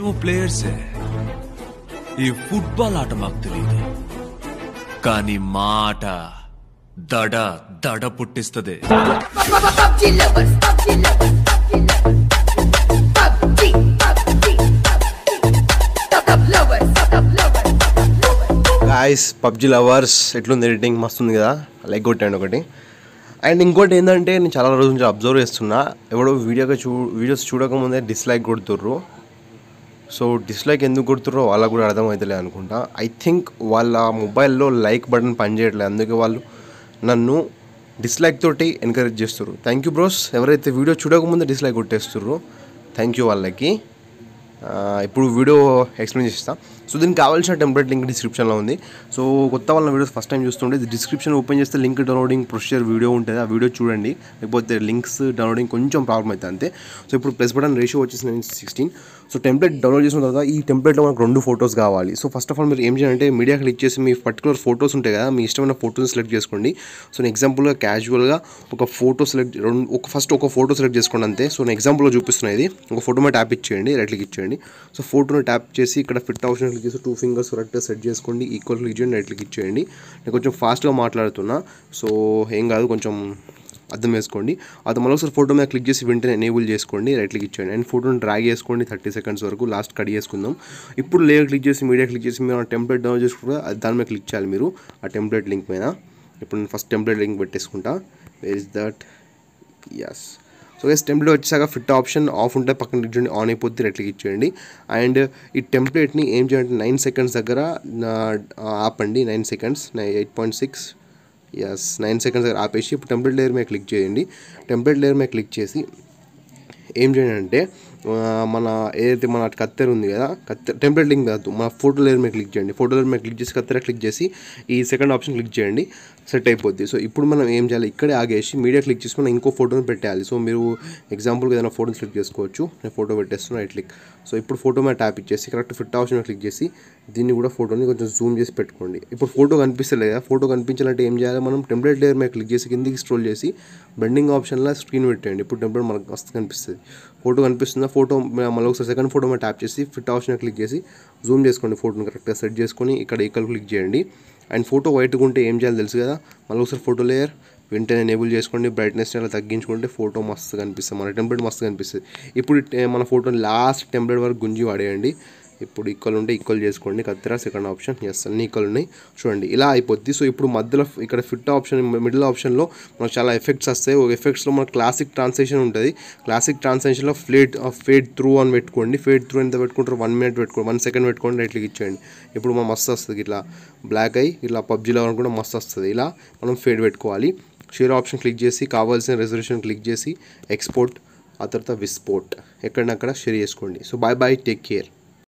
మేము ప్లేయర్సే ఈ ఫుట్బాల్ ఆట మాకు తెలియదు కానీ మాట దడ దడ పుట్టిస్తుంది గాయస్ పబ్జి లవర్స్ ఎట్లుంది ఎడిటింగ్ మస్తు ఉంది కదా లైక్ కొట్టండి ఒకటి అండ్ ఇంకోటి ఏంటంటే నేను చాలా రోజుల నుంచి అబ్జర్వ్ చేస్తున్నా ఎవడో వీడియోగా చూ వీడియోస్ చూడకముందే డిస్లైక్ కొడుతుర్రు సో డిస్లైక్ ఎందుకు కొడుతుర్రో వాళ్ళకు కూడా అర్థమవుతలే అనుకుంటా ఐ థింక్ వాళ్ళ మొబైల్లో లైక్ బటన్ పనిచేయట్లేదు అందుకే వాళ్ళు నన్ను డిస్లైక్ తోటి ఎంకరేజ్ చేస్తారు థ్యాంక్ యూ బ్రోస్ ఎవరైతే వీడియో చూడకముందు డిస్లైక్ కొట్టేస్తుర్రో థ్యాంక్ యూ వాళ్ళకి ఇప్పుడు వీడియో ఎక్స్ప్లెయిన్ చేస్తాను సో దీనికి కావాల్సిన టెంప్లెట్ లింక్ డిస్క్రిప్షన్లో ఉంది సో కొత్త వాళ్ళ వీడియోస్ ఫస్ట్ టైం చూస్తుంటే డిస్క్రిప్షన్ ఓపెన్ చేస్తే లింక్ డౌన్లోడింగ్ ప్రొసీజర్ వీడియో ఉంటుంది ఆ వీడియో చూడండి లేకపోతే లింక్స్ డౌన్లోడింగ్ కొంచెం ప్రాబ్లం అవుతుంది అంతే సో ఇప్పుడు ప్లస్ బటన్ రేషియో వచ్చేసి సిక్స్టీన్ సో టెంప్లెట్ డౌన్లోడ్ చేసిన తర్వాత ఈ టెంప్లెట్లో మనకు రెండు ఫోటోస్ కావాలి సో ఫస్ట్ ఆఫ్ ఆల్ మీరు ఏం చేయాలంటే మీడియా క్లిక్ చేసి మీ పర్టికులర్ ఫోటోస్ ఉంటాయి కదా మీ ఇష్టమైన ఫోటోస్ సెలెక్ట్ చేసుకోండి సో నేను ఎగ్జాంపుల్గా క్యాజువల్గా ఒక ఫోటో సెలెక్ట్ రెండు ఒక ఫస్ట్ ఒక ఫోటో సెలెక్ట్ చేసుకోండి అంతే సో నేను ఎగ్జాంపుల్లో చూపిస్తున్నది ఒక ఫోటో మీద ట్యాప్ ఇచ్చేయండి రైట్ క్లిక్ ఇచ్చేయండి సో ఫోటోని ట్యాప్ చేసి ఇక్కడ fit option click two fingers కరెక్ట్గా సెట్ చేసుకోండి ఈక్వల్ క్లిక్ చేయండి రిజెంట్ క్లిక్ ఇచ్చేయండి నేను కొంచెం ఫాస్ట్గా మాట్లాడుతున్నా సో ఏం కాదు కొంచెం అర్థం చేసుకోండి అది మళ్ళీ ఒకసారి ఫోటో మీద క్లిక్ చేసి వెంటనే ఎనేబుల్ చేసుకోండి రైట్ క్లిక్ ఇచ్చేయండి అండ్ ఫోటోని డ్రాగ్ చేసుకోండి థర్టీ సెకండ్స్ వరకు లాస్ట్ కట్ చేసుకుందాం ఇప్పుడు లేయర్ క్లిక్ చేసి మీడియా క్లిక్ చేసి మీరు టెంప్లెట్ డౌన్లోడ్ చేసుకుంటే దాని మీద క్లిక్ చేయాలి మీరు ఆ టెంప్లెట్ లింక్ మీద ఇప్పుడు నేను ఫస్ట్ టెంప్లెట్ లింక్ పెట్టేసుకుంటా where is that yes so guys template వచ్చేసాక ఫిట్ ఆప్షన్ ఆఫ్ ఉంటే పక్కన చూడండి ఆన్ అయిపోతే రెట్లకి ఇచ్చేయండి అండ్ ఈ టెంప్లెట్ని ఏం చేయాలంటే నైన్ సెకండ్స్ దగ్గర ఆపండి nine seconds eight point six yes nine seconds దగ్గర ఆపేసి ఇప్పుడు టెంప్లెట్ లేయర్ మీద క్లిక్ చేయండి టెంప్లెట్ లేయర్ మీద క్లిక్ చేసి ఏం చేయాలంటే మన ఏదైతే మన కత్తెర ఉంది కదా కత్తెర టెంప్లెట్ లింక్ కాదు మన ఫోటో లేయర్ మీద క్లిక్ చేయండి ఫోటో లేయర్ మీద క్లిక్ చేసి కత్తెర క్లిక్ చేసి ఈ సెకండ్ ఆప్షన్ క్లిక్ చేయండి సెట్ అయిపోద్ది సో ఇప్పుడు మనం ఏం చేయాలి ఇక్కడే ఆగేసి మీడియా క్లిక్ చేసి మనం ఇంకో ఫోటోని పెట్టేయాలి సో మీరు ఎగ్జాంపుల్గా ఏదైనా ఫోటోని క్లిక్ చేసుకోవచ్చు నేను ఫోటో పెట్టేస్తున్నాను రైట్ క్లిక్ సో ఇప్పుడు ఫోటో మీద ట్యాప్ ఇచ్చేసి కరెక్ట్ ఫిట్ ఆప్షన్ క్లిక్ చేసి దీన్ని కూడా ఫోటోని కొంచెం జూమ్ చేసి పెట్టుకోండి ఇప్పుడు ఫోటో కనిపిస్తలేదు కదా ఫోటో కనిపించాలంటే ఏం చేయాలి మనం టెంప్లెట్ లేయర్ మీద క్లిక్ చేసి కిందికి స్ట్రోల్ చేసి బెండింగ్ ఆప్షన్లో స్క్రీన్ పెట్టేయండి ఇప్పుడు టెంప్లెట్ మనకు మస్తు కనిపిస్తుంది ఫోటో కనిపిస్తుందా ఫోటో మళ్ళీ ఒకసారి సెకండ్ ఫోటో మీద ట్యాప్ చేసి ఫిట్ ఆప్షన్ క్లిక్ చేసి జూమ్ చేసుకోండి ఫోటోని కరెక్ట్గా సెట్ చేసుకొని ఇక్కడ ఈక్వల్ క్లిక్ చేయండి అండ్ ఫోటో వైట్గా ఉంటే ఏం చేయాలో తెలుసు కదా మళ్ళీ ఒకసారి ఫోటో లేయర్ వెంటనే ఎనేబుల్ చేసుకోండి బ్రైట్నెస్ అలా తగ్గించుకుంటే ఫోటో మస్తు కనిపిస్తుంది మన టెంప్లెట్ మస్తు కనిపిస్తుంది ఇప్పుడు మన ఫోటోని లాస్ట్ టెంప్లెట్ వరకు గుంజి వాడేయండి ఇప్పుడు ఈక్వల్ ఉంటే ఈక్వల్ చేసుకోండి కత్తిరా సెకండ్ ఆప్షన్ ఎస్ అన్ని ఈక్వల్ ఉన్నాయి చూడండి ఇలా అయిపోద్ది సో ఇప్పుడు మధ్యలో ఇక్కడ ఫిట్ ఆప్షన్ మిడిల్ ఆప్షన్లో మనకు చాలా ఎఫెక్ట్స్ వస్తాయి ఒక ఎఫెక్ట్స్లో మనకు క్లాసిక్ ట్రాన్సాక్షన్ ఉంటుంది క్లాసిక్ ట్రాన్సాక్షన్లో ఫ్లేట్ ఫేడ్ త్రూ అని పెట్టుకోండి ఫేడ్ త్రూ ఎంత పెట్టుకుంటారు వన్ మినిట్ పెట్టుకోండి వన్ సెకండ్ పెట్టుకోండి రైట్లకి ఇచ్చేయండి ఇప్పుడు మనం మస్తు వస్తుంది ఇట్లా బ్లాక్ అయ్యి ఇట్లా పబ్జీలో కూడా మస్తు వస్తుంది ఇలా మనం ఫేడ్ పెట్టుకోవాలి షేర్ ఆప్షన్ క్లిక్ చేసి కావాల్సిన రిజర్వేషన్ క్లిక్ చేసి ఎక్స్పోర్ట్ ఆ తర్వాత విస్పోర్ట్ ఎక్కడినక్కడ షేర్ చేసుకోండి so bye bye take care